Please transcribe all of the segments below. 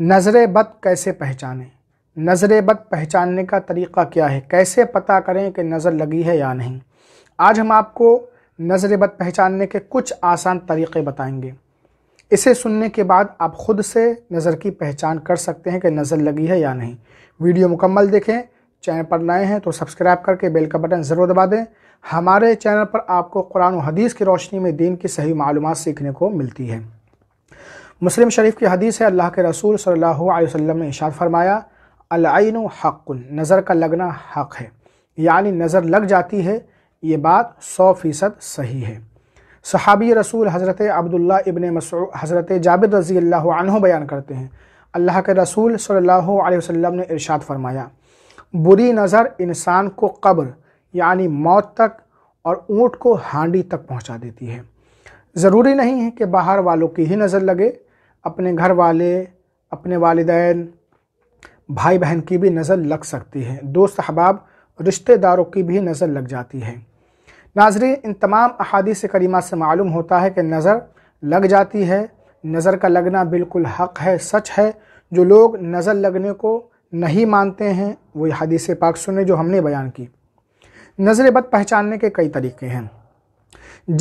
नज़र बद कैसे पहचानें नज़र बद पहचानने का तरीक़ा क्या है कैसे पता करें कि नज़र लगी है या नहीं आज हम आपको नज़र बद पहचानने के कुछ आसान तरीक़े बताएंगे इसे सुनने के बाद आप ख़ुद से नज़र की पहचान कर सकते हैं कि नज़र लगी है या नहीं वीडियो मुकम्मल देखें चैनल पर नए हैं तो सब्सक्राइब करके बेल का बटन ज़रूर दबा दें हमारे चैनल पर आपको कुरान हदीस की रोशनी में दीन की सही मालूम सीखने को मिलती है मुस्लिम शरीफ की हदीस है अल्लाह के रसूल सल्लल्लाहु अलैहि वसल्लम ने इशार फरमाया अलाइन हक़ुन नज़र का लगना हक़ है यानी नज़र लग जाती है ये बात सौ फ़ीसद सही है सहाबी रसूल हज़रत अब्दुल्ला इबन मसूद हज़रत जाबिर रज़ी अल्लाह बयान करते हैं अल्लाह के रसूल सल्लल्लाहु अलैहि वसल्लम ने इरशाद फरमाया बुरी नज़र इंसान को कब्र यानी मौत तक और ऊँट को हांडी तक पहुँचा देती है ज़रूरी नहीं है कि बाहर वालों की ही नज़र लगे अपने घर वाले अपने वालदेन भाई बहन की भी नज़र लग सकती है दोस्त अहबाब रिश्तेदारों की भी नज़र लग जाती है नाजरी इन तमाम अहादीस करीमा से मालूम होता है कि नज़र लग जाती है नज़र का लगना बिल्कुल हक है सच है जो लोग नज़र लगने को नहीं मानते हैं वही हदीस पाक सुने जो हमने बयान की नज़र बद पहचानने के कई तरीके हैं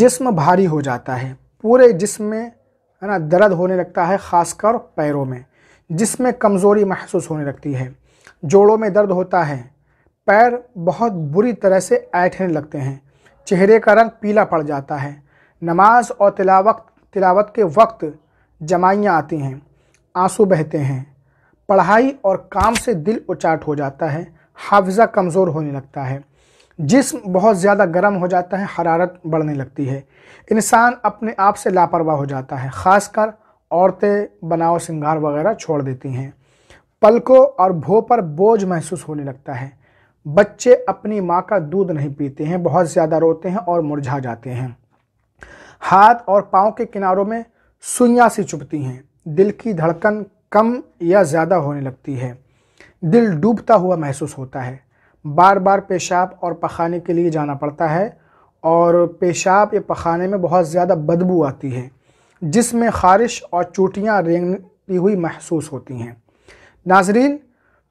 जिस्म भारी हो जाता है पूरे जिस्म में है ना दर्द होने लगता है ख़ासकर पैरों में जिसमें कमज़ोरी महसूस होने लगती है जोड़ों में दर्द होता है पैर बहुत बुरी तरह से ऐठने लगते हैं चेहरे का रंग पीला पड़ जाता है नमाज और तिलावत तिलावत के वक्त जमाइयाँ आती हैं आंसू बहते हैं पढ़ाई और काम से दिल उचाट हो जाता है हाफजा कमज़ोर होने लगता है जिस्म बहुत ज़्यादा गर्म हो जाता है हरारत बढ़ने लगती है इंसान अपने आप से लापरवाह हो जाता है ख़ासकर औरतें बनाव सिंगार वगैरह छोड़ देती हैं पलकों और भो पर बोझ महसूस होने लगता है बच्चे अपनी माँ का दूध नहीं पीते हैं बहुत ज़्यादा रोते हैं और मुरझा जाते हैं हाथ और पाँव के किनारों में सुइयाँ सी चुपती हैं दिल की धड़कन कम या ज़्यादा होने लगती है दिल डूबता हुआ महसूस होता है बार बार पेशाब और पखाने के लिए जाना पड़ता है और पेशाब या पखाने में बहुत ज़्यादा बदबू आती है जिसमें खारिश और चोटियाँ रेंगती हुई महसूस होती हैं नाजरीन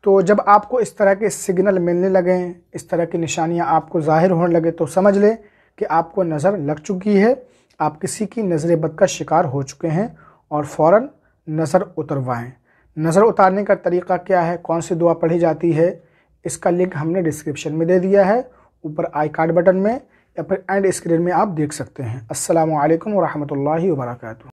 तो जब आपको इस तरह के सिग्नल मिलने लगें इस तरह की निशानियाँ आपको ज़ाहिर होने लगे तो समझ लें कि आपको नज़र लग चुकी है आप किसी की नज़र बद का शिकार हो चुके हैं और फ़ौर नज़र उतरवाएँ नज़र उतारने का तरीका क्या है कौन सी दुआ पढ़ी जाती है इसका लिंक हमने डिस्क्रिप्शन में दे दिया है ऊपर आई कार्ड बटन में या फिर एंड स्क्रीन में आप देख सकते हैं असलकम वरहमल वर्का